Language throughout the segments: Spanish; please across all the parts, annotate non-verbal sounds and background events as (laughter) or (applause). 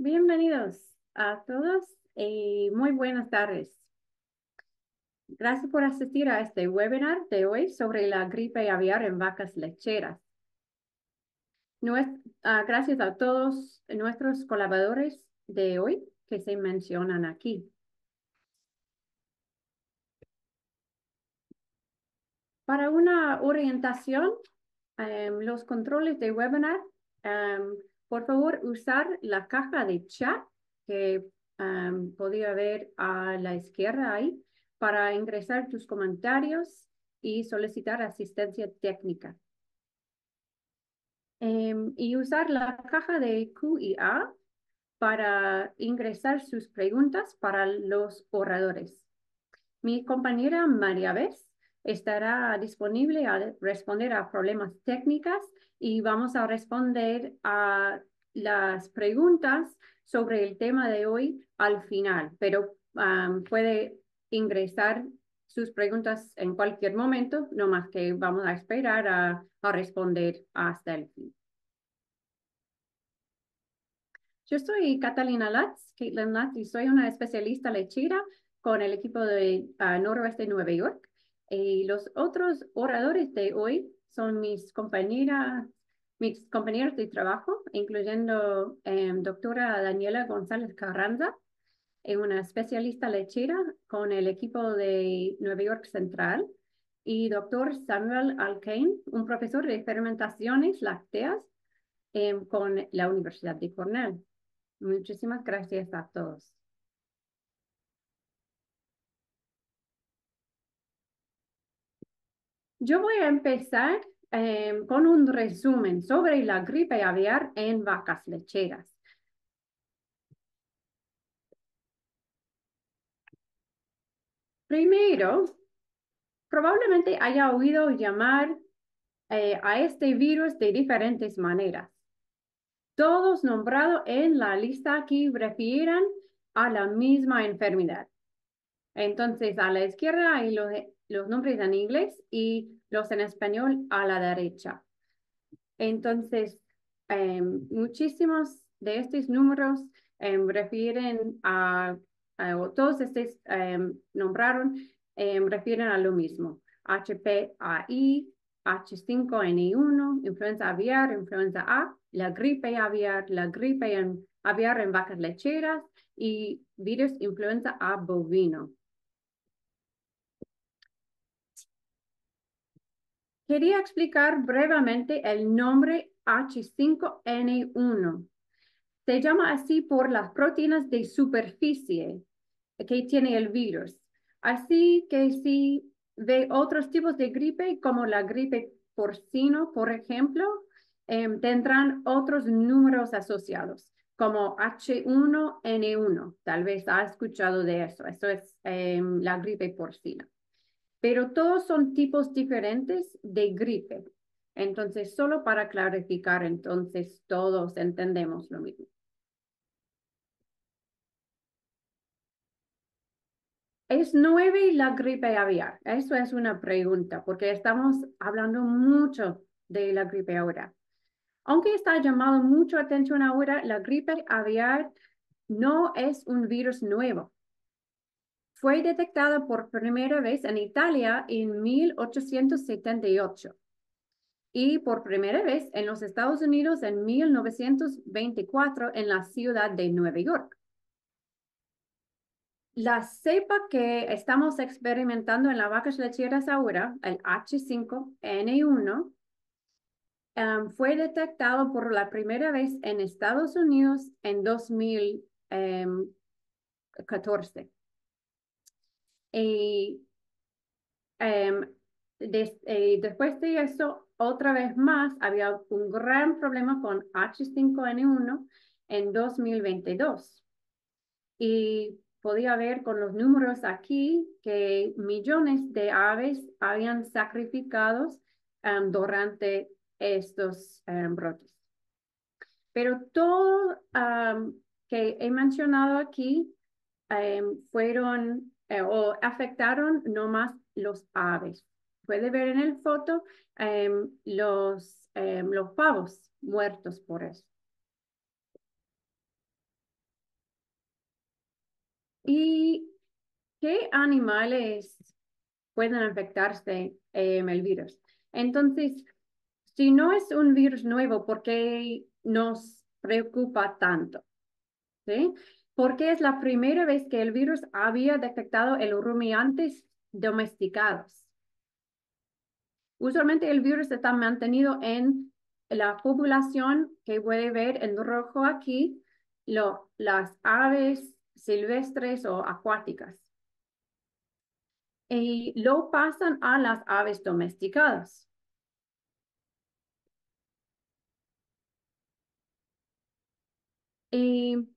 Bienvenidos a todos y muy buenas tardes. Gracias por asistir a este webinar de hoy sobre la gripe aviar en vacas lecheras. Ah, gracias a todos nuestros colaboradores de hoy que se mencionan aquí. Para una orientación, em, los controles de webinar em, por favor, usar la caja de chat que podía ver a la izquierda ahí para ingresar tus comentarios y solicitar asistencia técnica. Em, y usar la caja de QIA para ingresar sus preguntas para los oradores. Mi compañera María Bess estará disponible a responder a problemas técnicas y vamos a responder a las preguntas sobre el tema de hoy al final, pero puede ingresar sus preguntas en cualquier momento, no más que vamos a esperar a, responder hasta el fin. Yo soy Catalina Latz, Caitlin Latz, y soy una especialista lechera con el equipo de ah, Noroeste de Nueva York. Y los otros oradores de hoy son mis compañeras, mis compañeros de trabajo, incluyendo em, doctora Daniela González Carranza, una especialista lechera con el equipo de Nueva York Central, y doctor Samuel Alcain, un profesor de fermentaciones lácteas em, con la Universidad de Cornell. Muchísimas gracias a todos. Yo voy a empezar eh, con un resumen sobre la gripe aviar en vacas lecheras. Primero, probablemente haya oído llamar eh, a este virus de diferentes maneras. Todos nombrados en la lista aquí refieren a la misma enfermedad. Entonces, a la izquierda hay los los nombres en inglés y los en español a la derecha. Entonces, em, muchísimos de estos números em, refieren a, o todos estos em, nombraron, refieren a lo mismo. HPAI, H5N1, influenza aviar, influenza A, la gripe aviar, la gripe aviar en vacas lecheras y virus influenza A bovino. Quería explicar brevemente el nombre H5N1. Se llama así por las proteínas de superficie que tiene el virus. Así que si ve otros tipos de gripe, como la gripe porcino, por ejemplo, em, tendrán otros números asociados, como H1N1. Tal vez ha escuchado de eso. Eso es em, la gripe porcina pero todos son tipos diferentes de gripe. Entonces, solo para clarificar, entonces todos entendemos lo mismo. ¿Es nueve la gripe aviar? Eso es una pregunta, porque estamos hablando mucho de la gripe ahora. Aunque está llamado mucho atención ahora, la gripe aviar no es un virus nuevo fue detectada por primera vez en Italia en 1878 y por primera vez en los Estados Unidos en 1924 en la ciudad de Nueva York. La cepa que estamos experimentando en las vacas lecheras ahora, el H5N1, em, fue detectado por la primera vez en Estados Unidos en 2014. Y em, eh, después de eso, otra vez más, había un gran problema con H5N1 en 2022. Y podía ver con los números aquí que millones de aves habían sacrificado em, durante estos em, brotes. Pero todo lo que he mencionado aquí fueron eh, o afectaron no más los aves. Puede ver en el foto em, em, los, pavos muertos por eso. ¿Y qué animales pueden afectarse en em, el virus? Entonces, si no es un virus nuevo, ¿por qué nos preocupa tanto? ¿Sí? porque es la primera vez que el virus había detectado el rumiantes domesticados. Usualmente el virus está mantenido en la población que puede ver en rojo aquí, las aves silvestres o acuáticas. Y lo pasan a las aves domesticadas. Y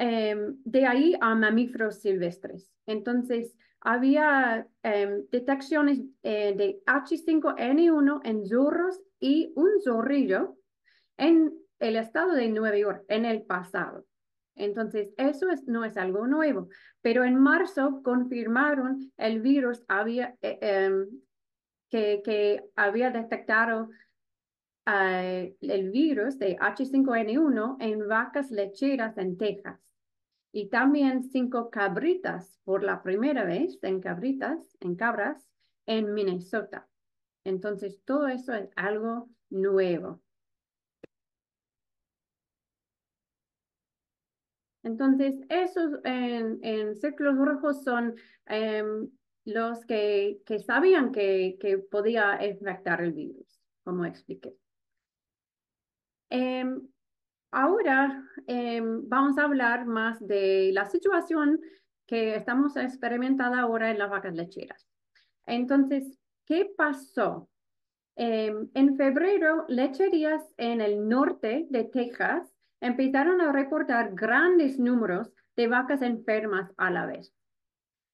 Em, de ahí a mamíferos silvestres. Entonces, había em, detecciones eh, de H5N1 en zorros y un zorrillo en el estado de Nueva York en el pasado. Entonces, eso no es algo nuevo, pero en marzo confirmaron el virus había, eh, em, que, que había detectado eh, el virus de H5N1 en vacas lecheras en Texas y también cinco cabritas por la primera vez en cabritas, en cabras, en Minnesota. Entonces, todo eso es algo nuevo. Entonces, esos en, círculos rojos son em, los que, sabían que, que podía infectar el virus, como expliqué. Em, ahora em, vamos a hablar más de la situación que estamos experimentando ahora en las vacas lecheras. Entonces, ¿qué pasó? Em, en febrero, lecherías en el norte de Texas empezaron a reportar grandes números de vacas enfermas a la vez.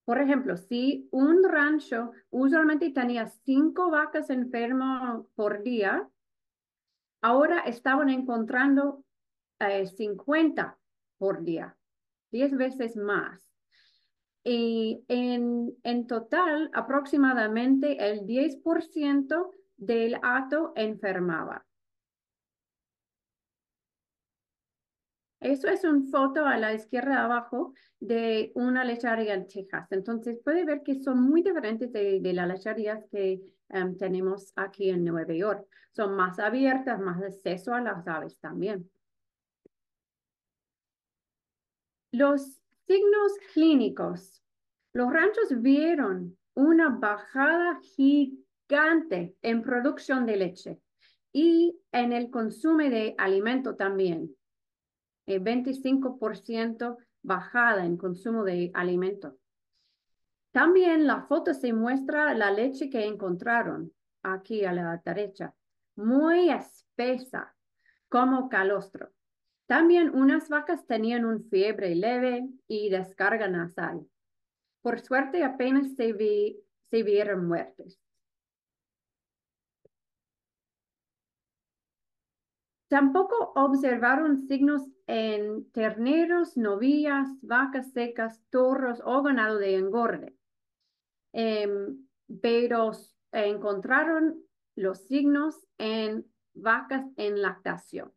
Por ejemplo, si un rancho usualmente tenía cinco vacas enfermas por día, Ahora estaban encontrando 50 eh, por día, 10 veces más. Y en, total, aproximadamente el 10% del hato enfermaba. Eso es una foto a la izquierda de abajo de una lechería en Texas. Entonces puede ver que son muy diferentes de, las lecharias que Em, tenemos aquí en Nueva York. Son más abiertas, más acceso a las aves también. Los signos clínicos. Los ranchos vieron una bajada gigante en producción de leche y en el consumo de alimento también. El eh, 25% bajada en consumo de alimentos. También la foto se muestra la leche que encontraron aquí a la derecha, muy espesa, como calostro. También unas vacas tenían un fiebre leve y descarga nasal. Por suerte apenas se, se vieron muertes. Tampoco observaron signos en terneros, novillas, vacas secas, toros o ganado de engorde. Em, pero encontraron los signos en vacas en lactación.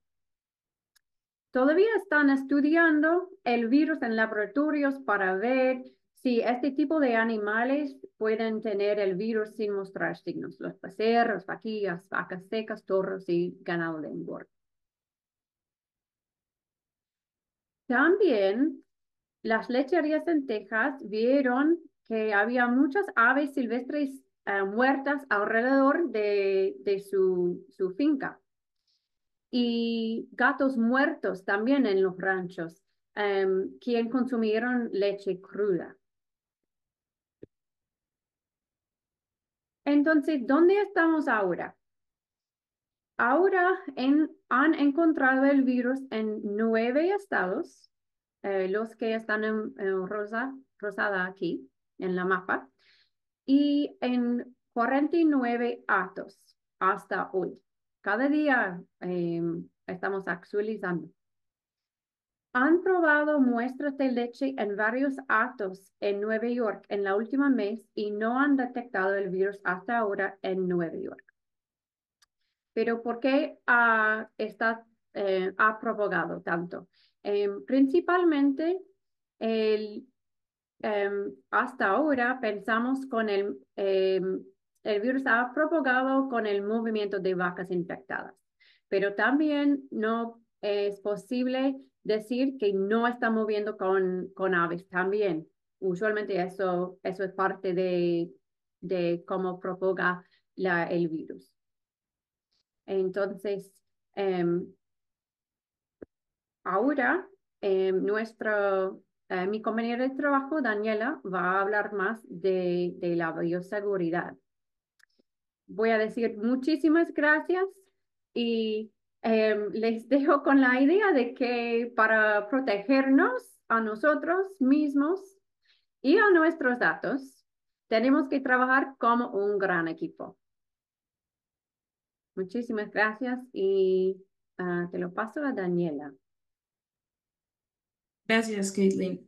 Todavía están estudiando el virus en laboratorios para ver si este tipo de animales pueden tener el virus sin mostrar signos, los pecerros, vaquillas, vacas secas, toros y ganado de engorde. También las lecherías en Texas vieron que había muchas aves silvestres eh, muertas alrededor de, su, finca. Y gatos muertos también en los ranchos, em, quien consumieron leche cruda. Entonces, ¿dónde estamos ahora? Ahora en, han encontrado el virus en nueve estados, eh, los que están en, en rosa, rosada aquí, en la mapa, y en 49 actos hasta hoy. Cada día em, estamos actualizando. Han probado muestras de leche en varios actos en Nueva York en la última mes y no han detectado el virus hasta ahora en Nueva York. Pero ¿por qué ha está, eh, ha provocado tanto? Em, principalmente el Em, hasta ahora pensamos con el, em, el virus ha propagado con el movimiento de vacas infectadas, pero también no es posible decir que no está moviendo con, con aves también. Usualmente eso, eso es parte de, de cómo propaga la, el virus. Entonces, em, ahora nuestro eh, mi compañera de trabajo, Daniela, va a hablar más de, la bioseguridad. Voy a decir muchísimas gracias y em, les dejo con la idea de que para protegernos a nosotros mismos y a nuestros datos, tenemos que trabajar como un gran equipo. Muchísimas gracias y ah, te lo paso a Daniela. Gracias, Caitlin.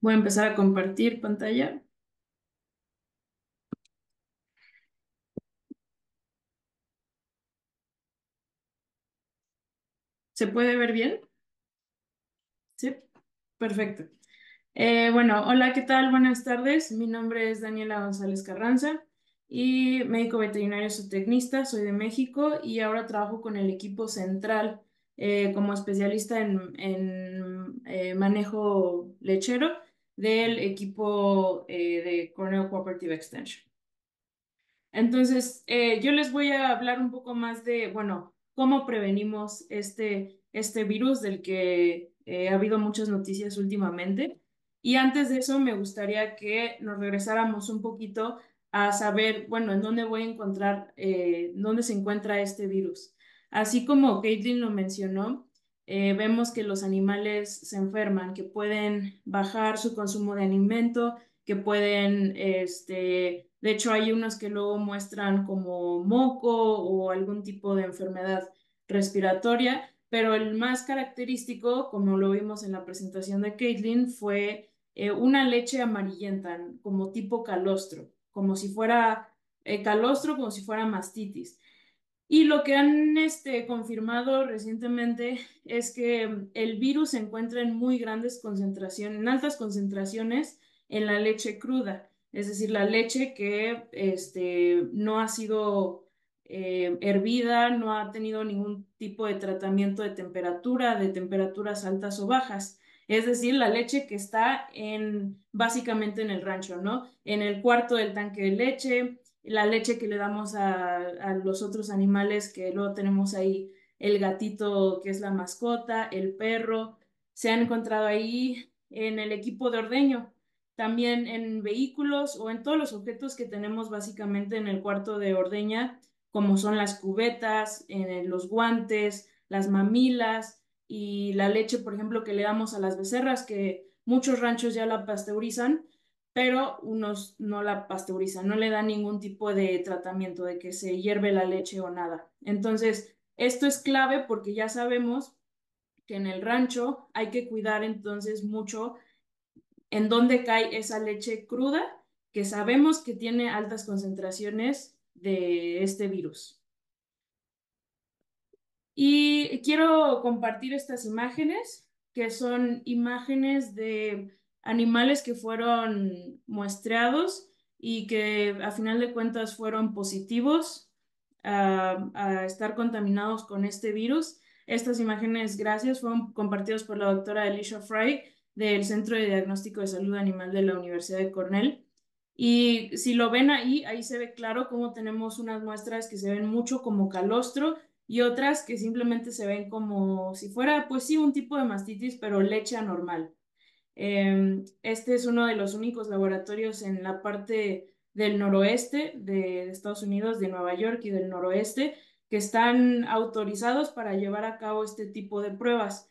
voy a empezar a compartir pantalla. ¿Se puede ver bien? Sí, perfecto. Eh, bueno, hola, ¿qué tal? Buenas tardes. Mi nombre es Daniela González Carranza y médico veterinario zootecnista, soy de México y ahora trabajo con el equipo central eh, como especialista en, eh, manejo lechero del equipo eh, de Cornell Cooperative Extension. Entonces, yo les voy a hablar un poco más de, bueno, cómo prevenimos este, este virus del que ha habido muchas noticias últimamente. Y antes de eso, me gustaría que nos regresáramos un poquito a saber, bueno, en dónde voy a encontrar, dónde se encuentra este virus. Así como Caitlin lo mencionó, eh, vemos que los animales se enferman, que pueden bajar su consumo de alimento, que pueden, este, de hecho hay unos que luego muestran como moco o algún tipo de enfermedad respiratoria, pero el más característico, como lo vimos en la presentación de Caitlin, fue eh, una leche amarillenta, como tipo calostro, como si fuera eh, calostro, como si fuera mastitis. Y lo que han este, confirmado recientemente es que el virus se encuentra en muy grandes concentraciones, en altas concentraciones en la leche cruda, es decir, la leche que este, no ha sido eh, hervida, no ha tenido ningún tipo de tratamiento de temperatura, de temperaturas altas o bajas. Es decir, la leche que está en básicamente en el rancho, En el cuarto del tanque de leche, la leche que le damos a, los otros animales que luego tenemos ahí, el gatito que es la mascota, el perro, se han encontrado ahí en el equipo de ordeño, también en vehículos o en todos los objetos que tenemos básicamente en el cuarto de ordeña, como son las cubetas, en los guantes, las mamilas y la leche, por ejemplo, que le damos a las becerras, que muchos ranchos ya la pasteurizan, pero unos no la pasteurizan, no le dan ningún tipo de tratamiento de que se hierve la leche o nada. Entonces, esto es clave porque ya sabemos que en el rancho hay que cuidar entonces mucho en dónde cae esa leche cruda que sabemos que tiene altas concentraciones de este virus. Y quiero compartir estas imágenes, que son imágenes de animales que fueron muestreados y que a final de cuentas fueron positivos a, estar contaminados con este virus. Estas imágenes, gracias, fueron compartidas por la doctora Alicia Fry del Centro de Diagnóstico de Salud Animal de la Universidad de Cornell. Y si lo ven ahí, ahí se ve claro cómo tenemos unas muestras que se ven mucho como calostro y otras que simplemente se ven como si fuera, pues sí, un tipo de mastitis, pero leche anormal. Em, este es uno de los únicos laboratorios en la parte del noroeste de Estados Unidos, de Nueva York y del noroeste, que están autorizados para llevar a cabo este tipo de pruebas.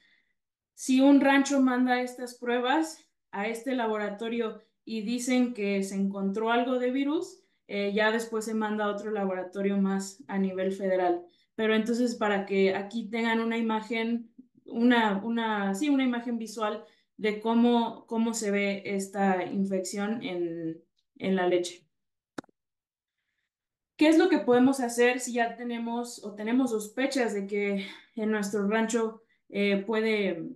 Si un rancho manda estas pruebas a este laboratorio y dicen que se encontró algo de virus, eh, ya después se manda a otro laboratorio más a nivel federal. Pero entonces, para que aquí tengan una imagen, una, una, sí, una imagen visual de cómo, cómo se ve esta infección en, en la leche. ¿Qué es lo que podemos hacer si ya tenemos o tenemos sospechas de que en nuestro rancho eh, puede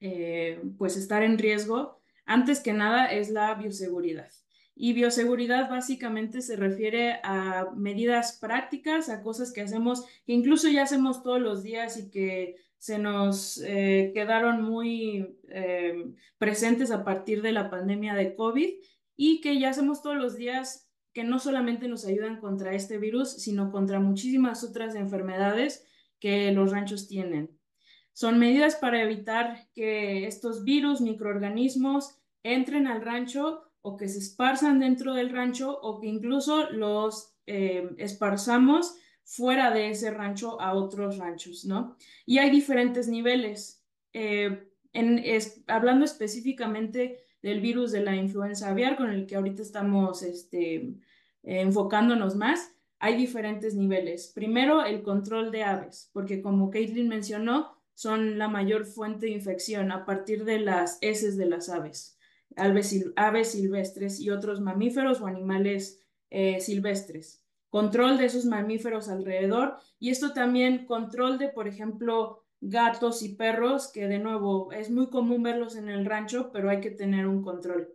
eh, pues estar en riesgo? Antes que nada es la bioseguridad. Y bioseguridad básicamente se refiere a medidas prácticas, a cosas que hacemos, que incluso ya hacemos todos los días y que se nos eh, quedaron muy eh, presentes a partir de la pandemia de COVID y que ya hacemos todos los días que no solamente nos ayudan contra este virus, sino contra muchísimas otras enfermedades que los ranchos tienen. Son medidas para evitar que estos virus, microorganismos, entren al rancho o que se esparzan dentro del rancho o que incluso los eh, esparzamos fuera de ese rancho a otros ranchos, ¿no? Y hay diferentes niveles. Eh, hablando específicamente del virus de la influenza aviar, con el que ahorita estamos este, enfocándonos más, hay diferentes niveles. Primero, el control de aves, porque como Caitlin mencionó, son la mayor fuente de infección a partir de las heces de las aves, aves, silvestres y otros mamíferos o animales eh, silvestres control de esos mamíferos alrededor y esto también control de, por ejemplo, gatos y perros, que de nuevo es muy común verlos en el rancho, pero hay que tener un control.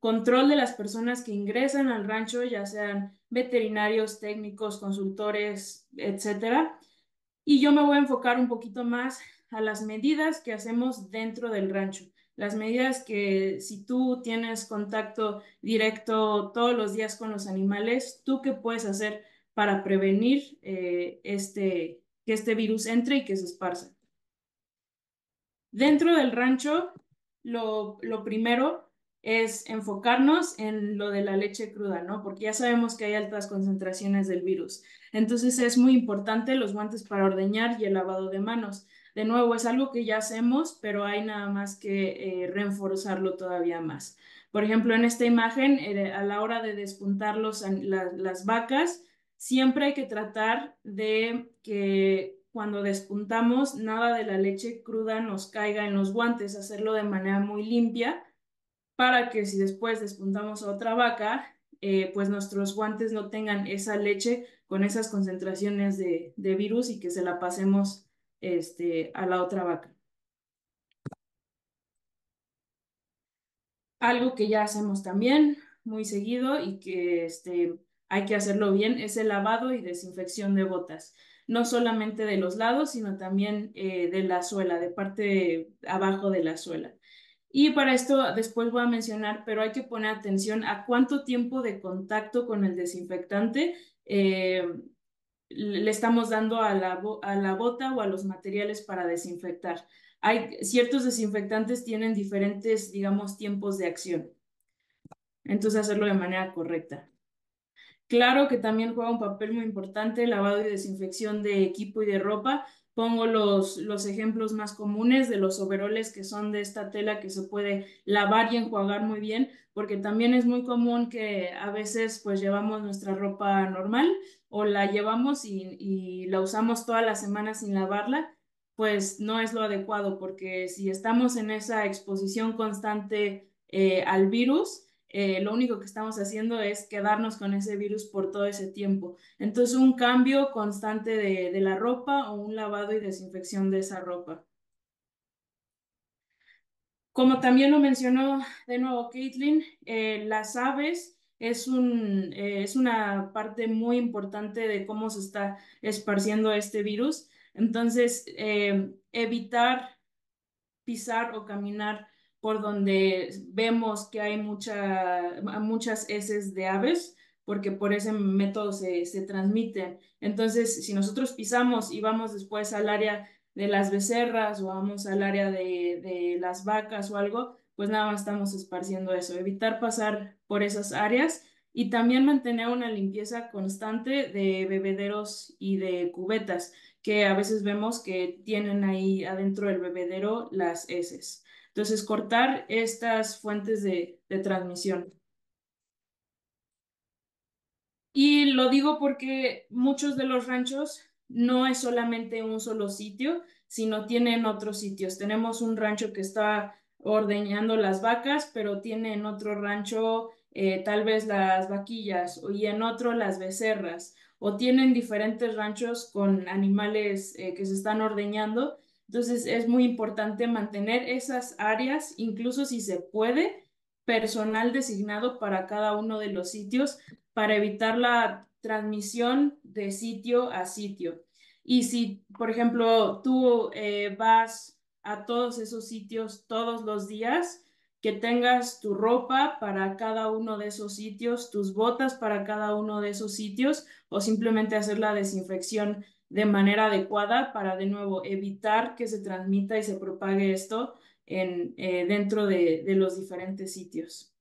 Control de las personas que ingresan al rancho, ya sean veterinarios, técnicos, consultores, etc. Y yo me voy a enfocar un poquito más a las medidas que hacemos dentro del rancho las medidas que si tú tienes contacto directo todos los días con los animales, tú qué puedes hacer para prevenir eh, este, que este virus entre y que se esparza. Dentro del rancho, lo, lo primero es enfocarnos en lo de la leche cruda, ¿no? Porque ya sabemos que hay altas concentraciones del virus. Entonces es muy importante los guantes para ordeñar y el lavado de manos. De nuevo, es algo que ya hacemos, pero hay nada más que eh, reforzarlo todavía más. Por ejemplo, en esta imagen, eh, a la hora de despuntar los, las vacas, siempre hay que tratar de que cuando despuntamos, nada de la leche cruda nos caiga en los guantes, hacerlo de manera muy limpia para que si después despuntamos a otra vaca, eh, pues nuestros guantes no tengan esa leche con esas concentraciones de, de virus y que se la pasemos este, a la otra vaca. Algo que ya hacemos también muy seguido y que este, hay que hacerlo bien es el lavado y desinfección de botas, no solamente de los lados, sino también eh, de la suela, de parte abajo de la suela. Y para esto después voy a mencionar, pero hay que poner atención a cuánto tiempo de contacto con el desinfectante eh, le estamos dando a la, bota o a los materiales para desinfectar. Hay ciertos desinfectantes tienen diferentes, digamos, tiempos de acción. Entonces, hacerlo de manera correcta. Claro que también juega un papel muy importante el lavado y desinfección de equipo y de ropa. Pongo los, los ejemplos más comunes de los overoles que son de esta tela que se puede lavar y enjuagar muy bien, porque también es muy común que a veces pues llevamos nuestra ropa normal, o la llevamos y, la usamos toda la semana sin lavarla, pues no es lo adecuado, porque si estamos en esa exposición constante eh, al virus, eh, lo único que estamos haciendo es quedarnos con ese virus por todo ese tiempo. Entonces, un cambio constante de, la ropa o un lavado y desinfección de esa ropa. Como también lo mencionó de nuevo Caitlin, eh, las aves eh, es, una parte muy importante de cómo se está esparciendo este virus. Entonces, eh, evitar pisar o caminar por donde vemos que hay muchas heces de aves, porque por ese método se, se transmiten. Entonces, si nosotros pisamos y vamos después al área de las becerras o vamos al área de las vacas o algo, pues nada más estamos esparciendo eso, evitar pasar por esas áreas y también mantener una limpieza constante de bebederos y de cubetas, que a veces vemos que tienen ahí adentro del bebedero las heces. Entonces, cortar estas fuentes de, de transmisión. Y lo digo porque muchos de los ranchos no es solamente un solo sitio, sino tienen otros sitios. Tenemos un rancho que está ordeñando las vacas, pero tiene en otro rancho eh, tal vez las vaquillas y en otro las becerras, o tienen diferentes ranchos con animales eh, que se están ordeñando. Entonces es muy importante mantener esas áreas, incluso si se puede, personal designado para cada uno de los sitios para evitar la transmisión de sitio a sitio. Y si, por ejemplo, tú eh, vas a todos esos sitios todos los días, que tengas tu ropa para cada uno de esos sitios, tus botas para cada uno de esos sitios o simplemente hacer la desinfección de manera adecuada para de nuevo evitar que se transmita y se propague esto eh, dentro de, los diferentes sitios.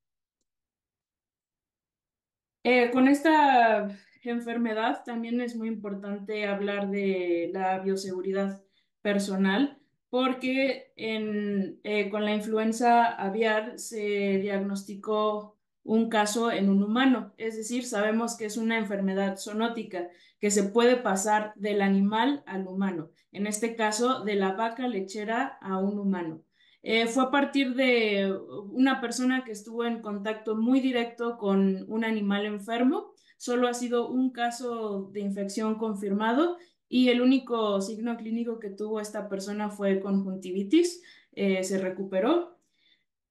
Eh, con esta enfermedad también es muy importante hablar de la bioseguridad personal porque eh, con la influenza aviar se diagnosticó un caso en un humano, es decir, sabemos que es una enfermedad zoonótica que se puede pasar del animal al humano, en este caso de la vaca lechera a un humano. Eh, fue a partir de una persona que estuvo en contacto muy directo con un animal enfermo. Solo ha sido un caso de infección confirmado y el único signo clínico que tuvo esta persona fue conjuntivitis, eh, se recuperó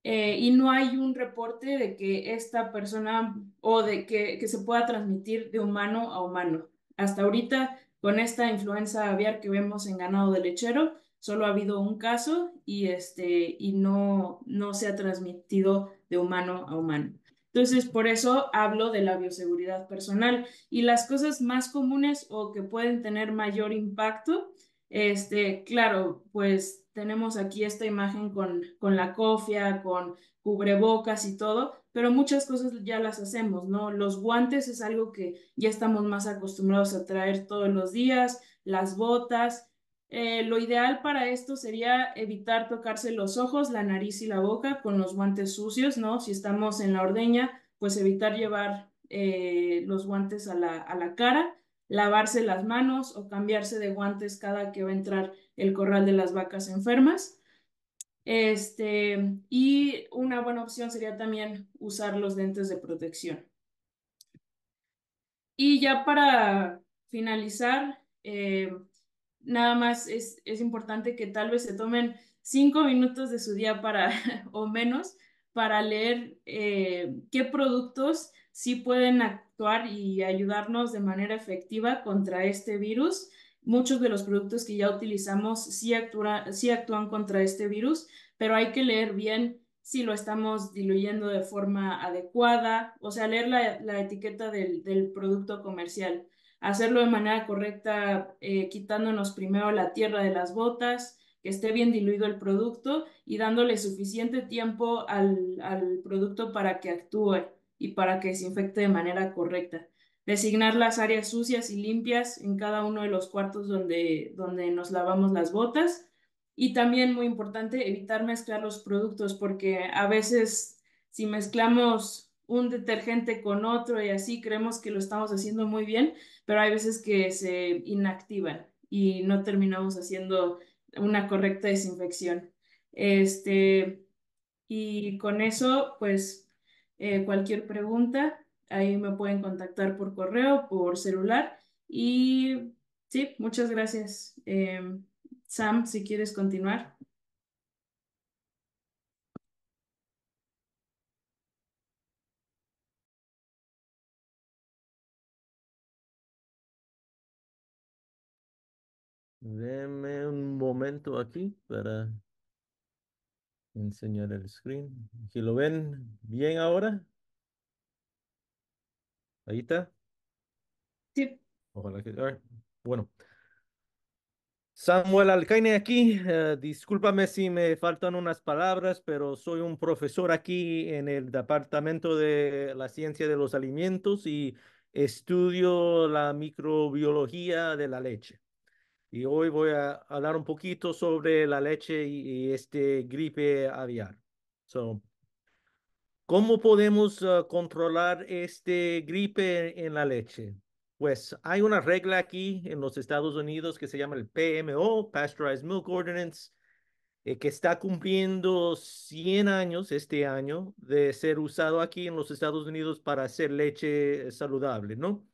eh, y no hay un reporte de que esta persona o de que, se pueda transmitir de humano a humano. Hasta ahorita, con esta influenza aviar que vemos en ganado de lechero, solo ha habido un caso y, este, y no, no se ha transmitido de humano a humano. Entonces, por eso hablo de la bioseguridad personal y las cosas más comunes o que pueden tener mayor impacto, este, claro, pues tenemos aquí esta imagen con, con la cofia, con cubrebocas y todo, pero muchas cosas ya las hacemos, ¿no? Los guantes es algo que ya estamos más acostumbrados a traer todos los días, las botas, eh, lo ideal para esto sería evitar tocarse los ojos, la nariz y la boca con los guantes sucios, ¿no? Si estamos en la ordeña, pues evitar llevar eh, los guantes a la, cara, lavarse las manos o cambiarse de guantes cada que va a entrar el corral de las vacas enfermas. Este, y una buena opción sería también usar los dentes de protección. Y ya para finalizar, eh, nada más es, importante que tal vez se tomen cinco minutos de su día para, (laughs) o menos, para leer eh, qué productos sí pueden actuar y ayudarnos de manera efectiva contra este virus. Muchos de los productos que ya utilizamos sí, actúan contra este virus, pero hay que leer bien si lo estamos diluyendo de forma adecuada, o sea, leer la, etiqueta del producto comercial hacerlo de manera correcta, eh, quitándonos primero la tierra de las botas, que esté bien diluido el producto y dándole suficiente tiempo al, producto para que actúe y para que se infecte de manera correcta. Designar las áreas sucias y limpias en cada uno de los cuartos donde, donde nos lavamos las botas. Y también muy importante, evitar mezclar los productos porque a veces si mezclamos un detergente con otro y así creemos que lo estamos haciendo muy bien, pero hay veces que se inactivan y no terminamos haciendo una correcta desinfección. Este, y con eso, pues eh, cualquier pregunta, ahí me pueden contactar por correo, por celular. Y sí, muchas gracias. Em, Sam, si quieres continuar. Deme un momento aquí para enseñar el screen. lo ven bien ahora? Ahí está. Sí. Ojalá que... Bueno. Samuel Alcaine aquí. Eh, discúlpame si me faltan unas palabras, pero soy un profesor aquí en el Departamento de la Ciencia de los Alimentos y estudio la microbiología de la leche y hoy voy a hablar un poquito sobre la leche y, este gripe aviar. ¿Cómo podemos ah, controlar este gripe en la leche? Pues hay una regla aquí en los Estados Unidos que se llama el PMO, Pasteurized Milk Ordinance, eh, que está cumpliendo 100 años este año de ser usado aquí en los Estados Unidos para hacer leche saludable, ¿no?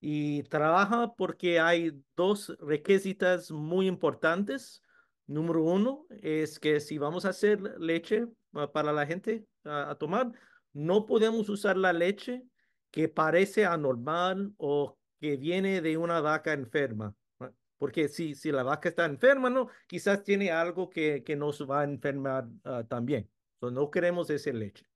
y trabaja porque hay dos requisitos muy importantes. Número uno es que si vamos a hacer leche ah, para la gente a, tomar, no podemos usar la leche que parece anormal o que viene de una vaca enferma. Porque si, si la vaca está enferma, ¿no? quizás tiene algo que, nos va a enfermar ah, también. no queremos esa leche.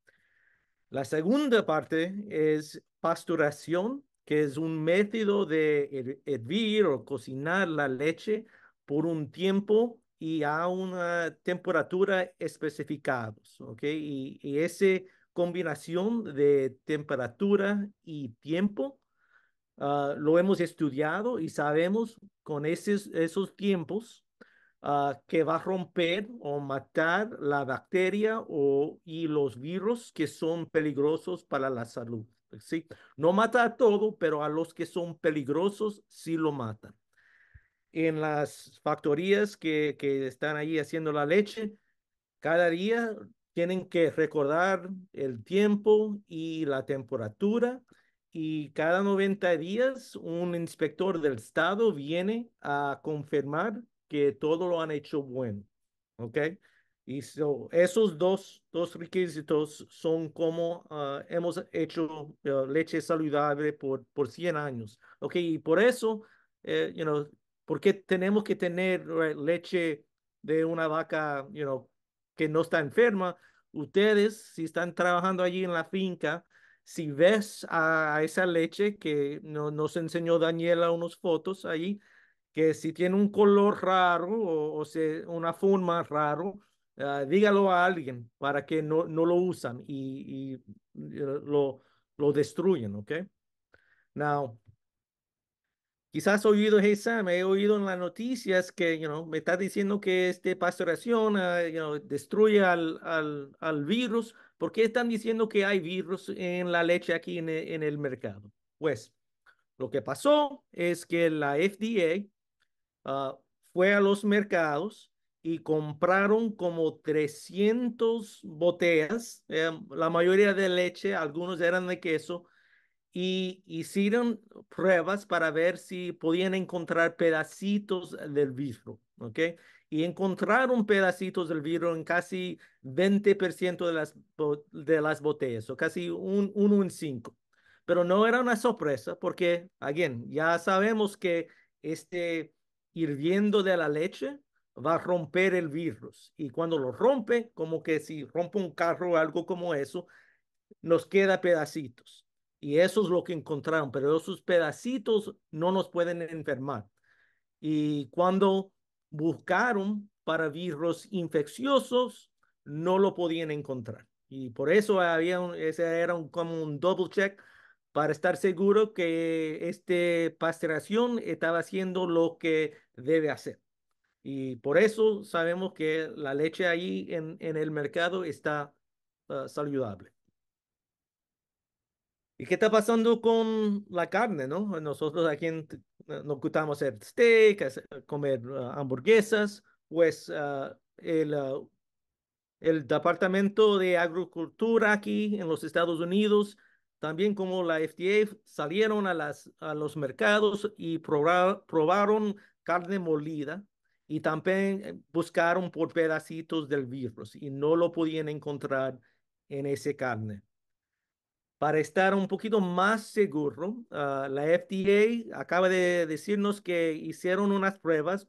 La segunda parte es pasturación que es un método de hervir o cocinar la leche por un tiempo y a una temperatura especificados, Y, esa combinación de temperatura y tiempo ah, lo hemos estudiado y sabemos con esos, tiempos ah, que va a romper o matar la bacteria o, y los virus que son peligrosos para la salud. ¿sí? No mata a todo, pero a los que son peligrosos sí lo matan. En las factorías que, que están ahí haciendo la leche, cada día tienen que recordar el tiempo y la temperatura y cada 90 días un inspector del estado viene a confirmar que todo lo han hecho bueno. ¿Ok? Y esos dos, dos requisitos son como ah, hemos hecho ah, leche saludable por, por 100 años. ok Y por eso, eh, you know, ¿por qué tenemos que tener eh, leche de una vaca you know, que no está enferma? Ustedes, si están trabajando allí en la finca, si ves a, esa leche que no, nos enseñó Daniela unos fotos ahí, que si tiene un color raro o, una forma raro, Ah, dígalo a alguien para que no, no lo usan y, eh, lo, lo destruyen, ¿ok? Now, quizás oído, hey me he oído en las noticias que, you know, me está diciendo que este pastoración, you know, destruye al, virus. ¿Por qué están diciendo que hay virus en la leche aquí en, el mercado? Pues, lo que pasó es que la FDA ah, fue a los mercados y compraron como 300 botellas, eh, la mayoría de leche, algunos eran de queso, y hicieron pruebas para ver si podían encontrar pedacitos del vidrio, ¿ok? Y encontraron pedacitos del vidrio en casi 20% de las, de las botellas, o casi un, uno en cinco. Pero no era una sorpresa porque, again, ya sabemos que este hirviendo de la leche va a romper el virus. Y cuando lo rompe, como que si rompe un carro o algo como eso, nos queda pedacitos. Y eso es lo que encontraron, pero esos pedacitos no nos pueden enfermar. Y cuando buscaron para virus infecciosos, no lo podían encontrar. Y por eso había ese era un, como un double check para estar seguro que esta pastelación estaba haciendo lo que debe hacer. Y por eso sabemos que la leche ahí en, en el mercado está ah, saludable. ¿Y qué está pasando con la carne, no? Nosotros aquí eh, nos gustamos hacer steak, comer ah, hamburguesas, pues ah, el, el Departamento de Agricultura aquí en los Estados Unidos, también como la FDA, salieron a, las, a los mercados y probaron carne molida y también eh, buscaron por pedacitos del virus y no lo podían encontrar en ese carne. Para estar un poquito más seguro, ah, la FDA acaba de decirnos que hicieron unas pruebas,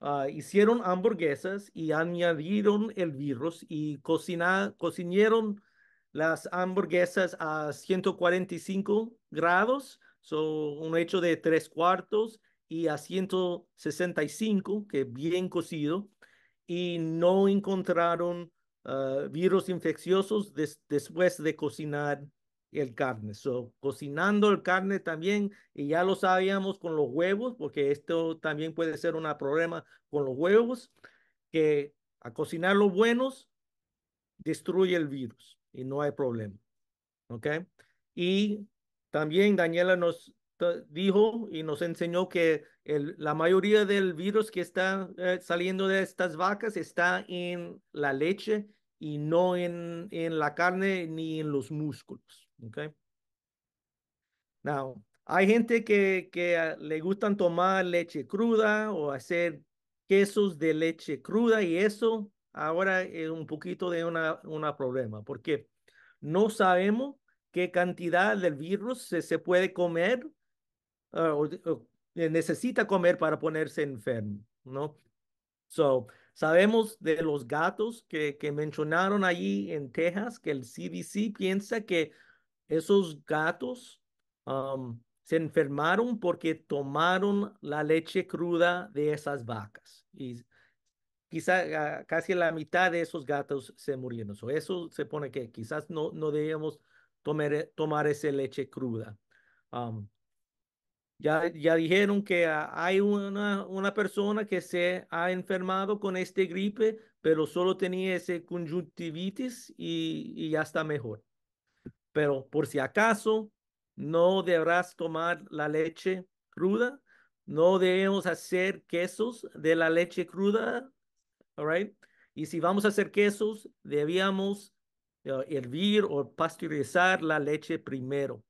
ah, hicieron hamburguesas y añadieron el virus y cocinaron las hamburguesas a 145 grados, son un hecho de tres cuartos, y a 165, que bien cocido, y no encontraron ah, virus infecciosos después de cocinar el carne. So, cocinando el carne también, y ya lo sabíamos con los huevos, porque esto también puede ser un problema con los huevos, que a cocinar los buenos destruye el virus y no hay problema. ¿Ok? Y también Daniela nos dijo y nos enseñó que la mayoría del virus que está eh, saliendo de estas vacas está en la leche y no en, en la carne ni en los músculos. Okay? Now, hay gente que, que ah, le gustan tomar leche cruda o hacer quesos de leche cruda y eso ahora es un poquito de una, problema porque no sabemos qué cantidad del virus se, se puede comer Ah, eh, necesita comer para ponerse enfermo, ¿no? So, sabemos de los gatos que, mencionaron allí en Texas que el CDC piensa que esos gatos um, se enfermaron porque tomaron la leche cruda de esas vacas y quizá ah, casi la mitad de esos gatos se murieron. So, eso se pone que quizás no, no debemos tomar, tomar esa leche cruda. Um, ya, dijeron que hay una, una persona que se ha enfermado con este gripe, pero solo tenía ese conjuntivitis y, ya está mejor. Pero por si acaso, no deberás tomar la leche cruda. No debemos hacer quesos de la leche cruda. Y si vamos a hacer quesos, debíamos eh, hervir o pasteurizar la leche primero.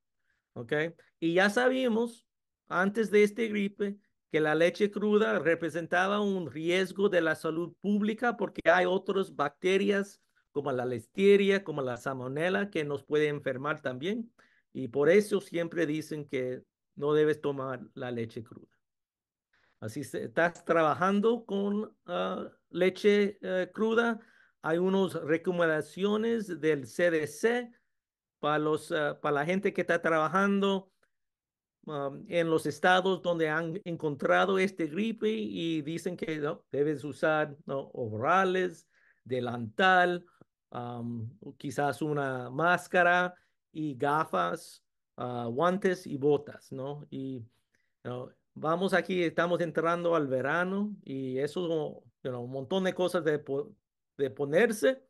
Y ya sabemos antes de este gripe que la leche cruda representaba un riesgo de la salud pública porque hay otras bacterias como la listeria, como la salmonella, que nos puede enfermar también. Y por eso siempre dicen que no debes tomar la leche cruda. Así estás trabajando con ah, leche eh, cruda. Hay unas recomendaciones del CDC para, los, ah, para la gente que está trabajando en los estados donde han encontrado este gripe y dicen que no, debes usar ¿no? delantal, quizás una máscara y gafas, ah, guantes y botas, ¿no? Y vamos aquí, estamos entrando al verano y eso es un montón de cosas de, ponerse.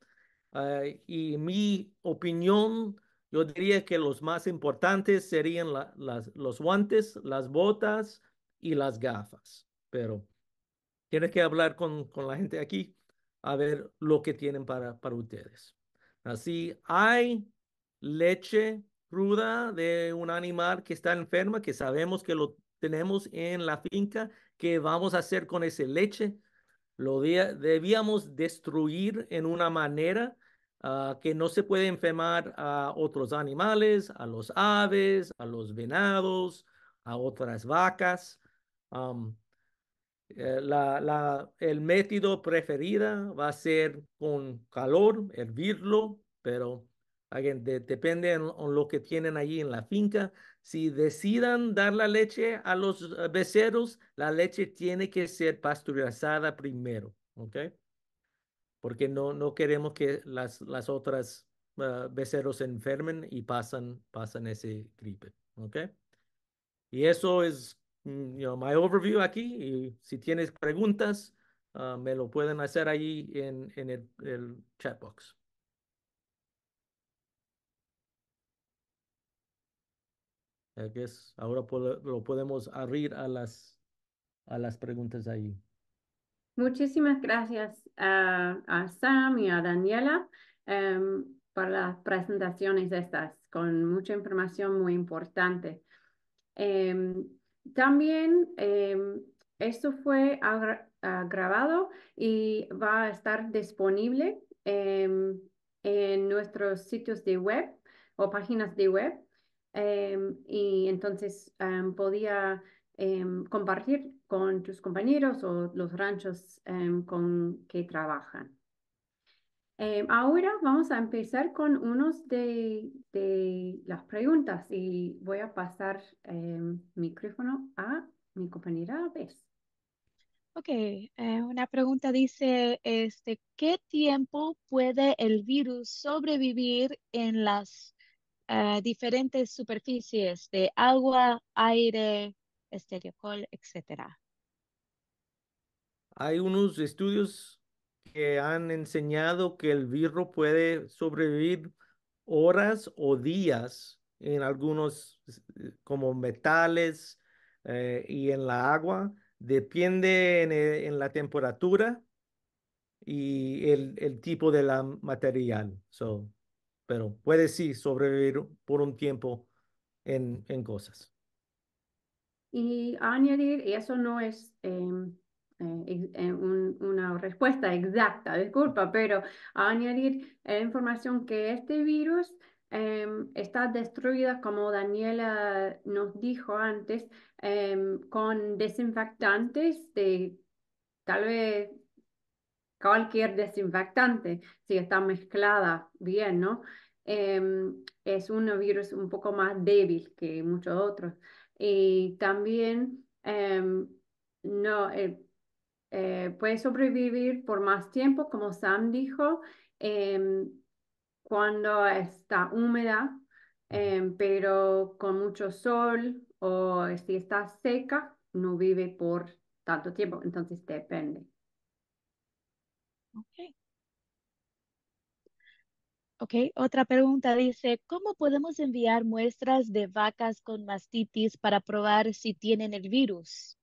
Ah, y mi opinión yo diría que los más importantes serían los guantes, las botas y las gafas, pero tienes que hablar con, la gente aquí a ver lo que tienen para, para ustedes. Así, hay leche cruda de un animal que está enferma, que sabemos que lo tenemos en la finca, ¿qué vamos a hacer con ese leche? Lo debíamos destruir en una manera Ah, que no se puede enfermar a otros animales, a los aves, a los venados, a otras vacas. Eh, el método preferido va a ser con calor, hervirlo, pero again, de, depende en, lo que tienen allí en la finca. Si decidan dar la leche a los eh, becerros, la leche tiene que ser pasturizada primero, ¿ok? porque no, no queremos que las, las otras ah, beceros se enfermen y pasan, pasan ese gripe. ¿Ok? Y eso es mi mm, overview aquí. Y si tienes preguntas, ah, me lo pueden hacer ahí en, en el, chat box. I guess ahora lo podemos abrir a las, a las preguntas ahí. Muchísimas gracias a, Sam y a Daniela em, por las presentaciones estas, con mucha información muy importante. Em, también em, esto fue grabado y va a estar disponible en nuestros sitios de web o páginas de web. y entonces podía Em, compartir con tus compañeros o los ranchos em, con que trabajan. Em, ahora vamos a empezar con unos de, las preguntas y voy a pasar el micrófono a mi compañera Bess. Ok, eh, una pregunta dice, este, ¿qué tiempo puede el virus sobrevivir en las eh, diferentes superficies de agua, aire, estereocol, etcétera. Hay unos estudios que han enseñado que el virro puede sobrevivir horas o días en algunos eh, como metales eh, y en la agua. Depende en, eh, la temperatura y el, tipo de la material. pero puede sí sobrevivir por un tiempo en cosas. Y añadir, y eso no es em, eh, eh, una respuesta exacta, disculpa, pero añadir eh, información que este virus em, está destruido, como Daniela nos dijo antes, em, con desinfectantes de tal vez cualquier desinfectante, si está mezclada bien, ¿no? es un virus un poco más débil que muchos otros y también em, no, eh, eh, puede sobrevivir por más tiempo, como Sam dijo, em, cuando está húmeda, em, pero con mucho sol o si está seca, no vive por tanto tiempo. Entonces depende. Ok, otra pregunta dice, ¿cómo podemos enviar muestras de vacas con mastitis para probar si tienen el virus?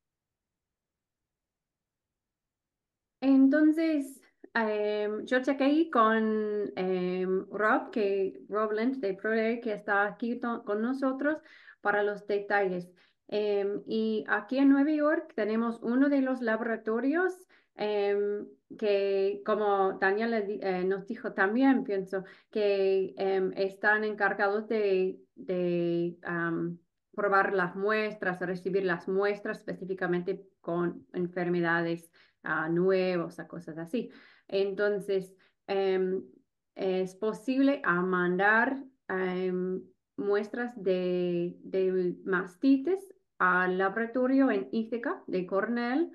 Entonces, em, yo chequeé con em, Rob, que Rob de que está aquí con nosotros para los detalles. Em, y aquí en Nueva York tenemos uno de los laboratorios que como Tania eh, nos dijo también, pienso, que em, están encargados de, de probar las muestras, recibir las muestras específicamente con enfermedades ah, nuevas o cosas así. Entonces, em, es posible mandar em, muestras de, de mastitis al laboratorio en Ithaca de Cornell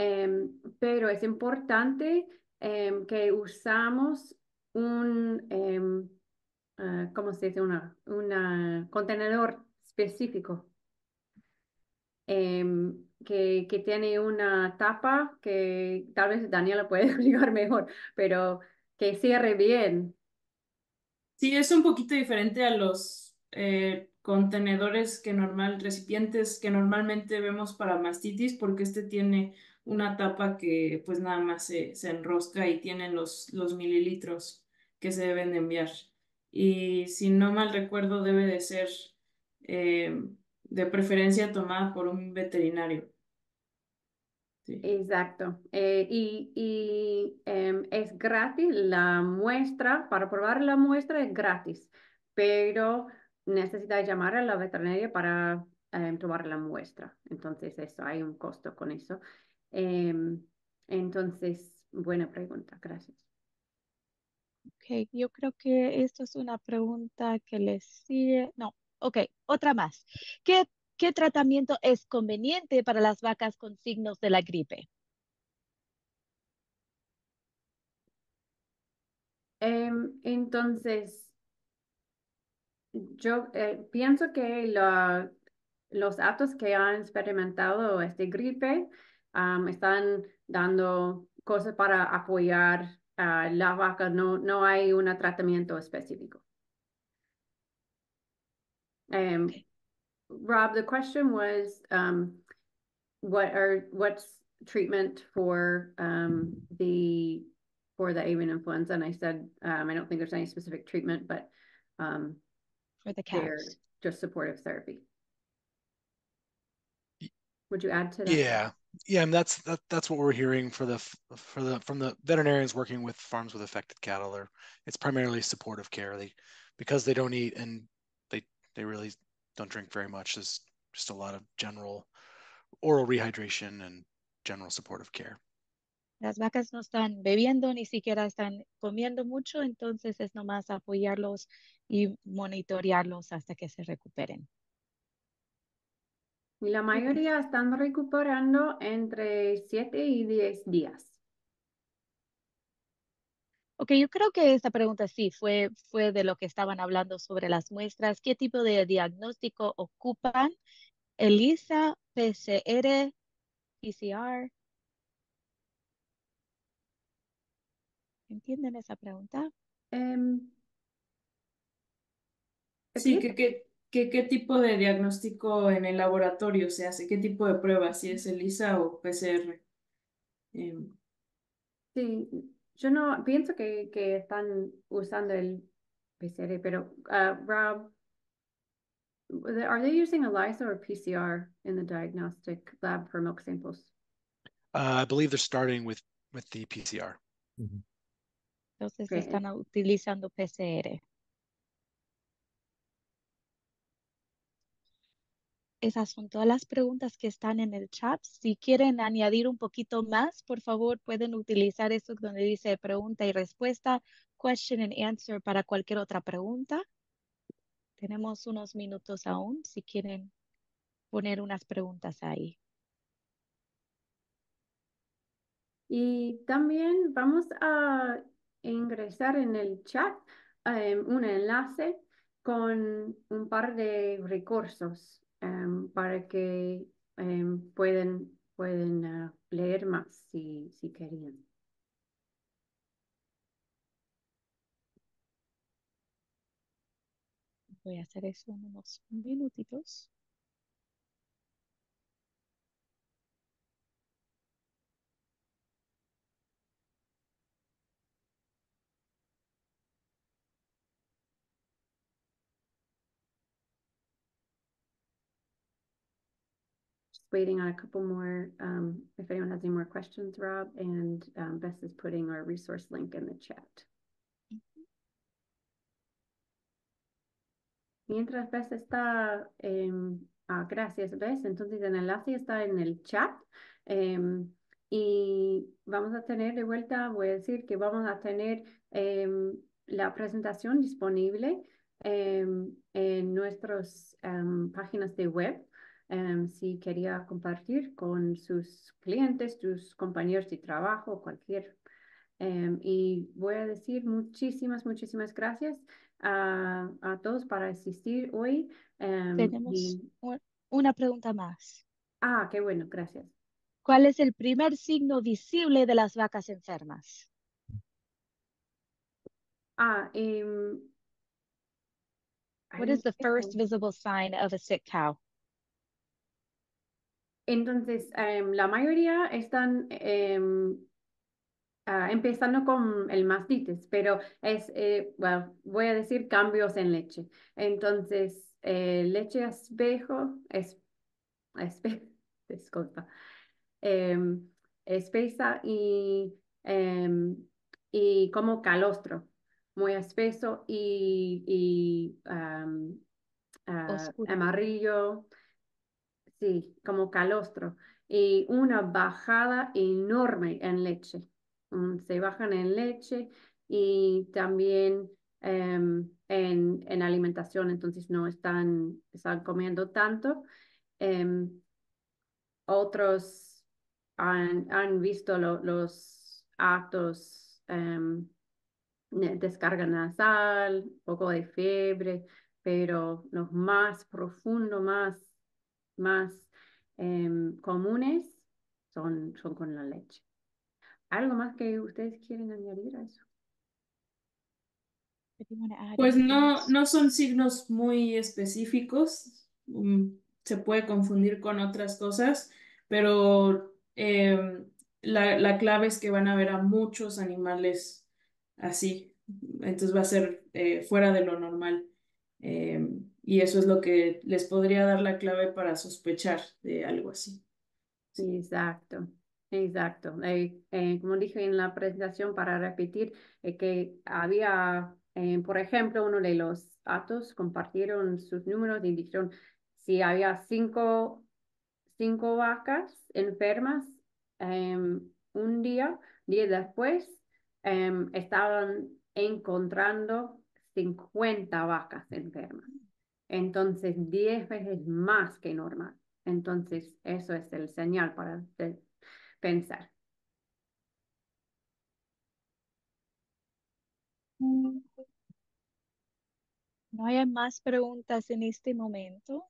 Em, pero es importante em, que usamos un, em, ah, ¿cómo se dice? Una, una contenedor específico que, que, tiene una tapa que tal vez Daniela puede (laughs) explicar mejor, pero que cierre bien. Sí, es un poquito diferente a los eh, contenedores que normal, recipientes que normalmente vemos para mastitis, porque este tiene una tapa que pues nada más se, se enrosca y tienen los, los mililitros que se deben enviar. Y si no mal recuerdo, debe de ser eh, de preferencia tomada por un veterinario. Exacto. Eh, y, y em, es gratis la muestra, para probar la muestra es gratis, pero necesitas llamar a la veterinaria para em, tomar la muestra. Entonces, eso, hay un costo con eso. Em, entonces, buena pregunta, gracias. Ok, yo creo que esto es una pregunta que les sigue. No, ok, otra más. ¿Qué, qué tratamiento es conveniente para las vacas con signos de la gripe? Em, entonces, yo eh, pienso que la, los datos que han experimentado este gripe um, están dando cosas para apoyar a uh, la vaca, no, no hay un tratamiento específico. Um, Rob, the question was, um, what are what's treatment for um, the for the avian influenza? And I said, um, I don't think there's any specific treatment, but um, for the cats, just supportive therapy. Would you add to that? Yeah, yeah, and that's that, that's what we're hearing for the for the from the veterinarians working with farms with affected cattle. Or it's primarily supportive care. They because they don't eat and they they really don't drink very much. There's just a lot of general oral rehydration and general supportive care. Las vacas no están bebiendo ni siquiera están comiendo mucho, entonces es nomás apoyarlos y monitorearlos hasta que se recuperen. Y la mayoría están recuperando entre 7 y 10 días. Ok, yo creo que esta pregunta sí fue, fue de lo que estaban hablando sobre las muestras. ¿Qué tipo de diagnóstico ocupan? ELISA, PCR, PCR. ¿Entienden esa pregunta? Em, sí, Que, que, ¿Qué, ¿Qué tipo de diagnóstico en el laboratorio se hace? ¿Qué tipo de pruebas? ¿Si es ELISA o PCR? Em, sí, yo no pienso que, que están usando el PCR, pero ah, Rob, are they using ELISA or PCR in the diagnostic lab for milk samples? Uh, I believe they're starting with, with the PCR. Entonces están utilizando PCR. Esas son todas las preguntas que están en el chat. Si quieren añadir un poquito más, por favor, pueden utilizar eso donde dice pregunta y respuesta, question and answer para cualquier otra pregunta. Tenemos unos minutos aún si quieren poner unas preguntas ahí. Y también vamos a ingresar en el chat eh, un enlace con un par de recursos Em, para que puedan em, pueden, ah, leer más si, si querían. Voy a hacer eso en unos minutitos. waiting on a couple more, um, if anyone has any more questions, Rob, and um, Bess is putting our resource link in the chat. Mientras Bess está, eh, ah, gracias Bess, entonces el enlace está en el chat. Eh, y vamos a tener de vuelta, voy a decir que vamos a tener eh, la presentación disponible en nuestras páginas de web Em, si quería compartir con sus clientes, sus compañeros de trabajo, cualquier. Em, y voy a decir muchísimas, muchísimas gracias a, a todos para asistir hoy. Em, Tenemos una pregunta más. Ah, qué bueno, gracias. ¿Cuál es el primer signo visible de las vacas enfermas? Ah, What is the first visible sign of a sick cow? Entonces, em, la mayoría están em, ah, empezando con el mastitis, pero es, eh, bueno, voy a decir cambios en leche. Entonces, eh, leche espejo, es, (laughs) em, espesa y, y como calostro, muy espeso y, ah, amarillo Sí, como calostro. Y una bajada enorme en leche. Mm, se bajan en leche y también em, en, alimentación, entonces no están, están comiendo tanto. Em, otros han, visto los actos, em, de descarga nasal, poco de fiebre, pero los más profundo, más más em, comunes son, son con la leche. ¿Algo más que ustedes quieren añadir a eso? Pues no, no son signos muy específicos, mm, se puede confundir con otras cosas, pero eh, la, la, clave es que van a ver a muchos animales así, entonces va a ser eh, fuera de lo normal. Eh, y eso es lo que les podría dar la clave para sospechar de algo así. Exacto. Exacto. Eh, eh, como dije en la presentación, para repetir, eh, que había, por ejemplo, uno de los datos compartieron sus números y dijeron si había cinco, cinco vacas enfermas em, un día, diez después, em, estaban encontrando 50 vacas enfermas. Entonces, 10 veces más que normal. Entonces, eso es el señal para pensar. No hay más preguntas en este momento.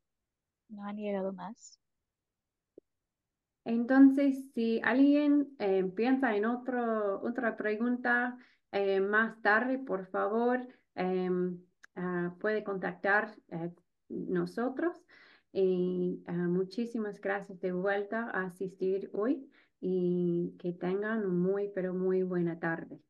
No han llegado más. Entonces, si alguien eh, piensa en otro, otra pregunta eh, más tarde, por favor, em, Ah, puede contactar eh, nosotros. Y ah, muchísimas gracias de vuelta a asistir hoy y que tengan muy, pero muy buena tarde.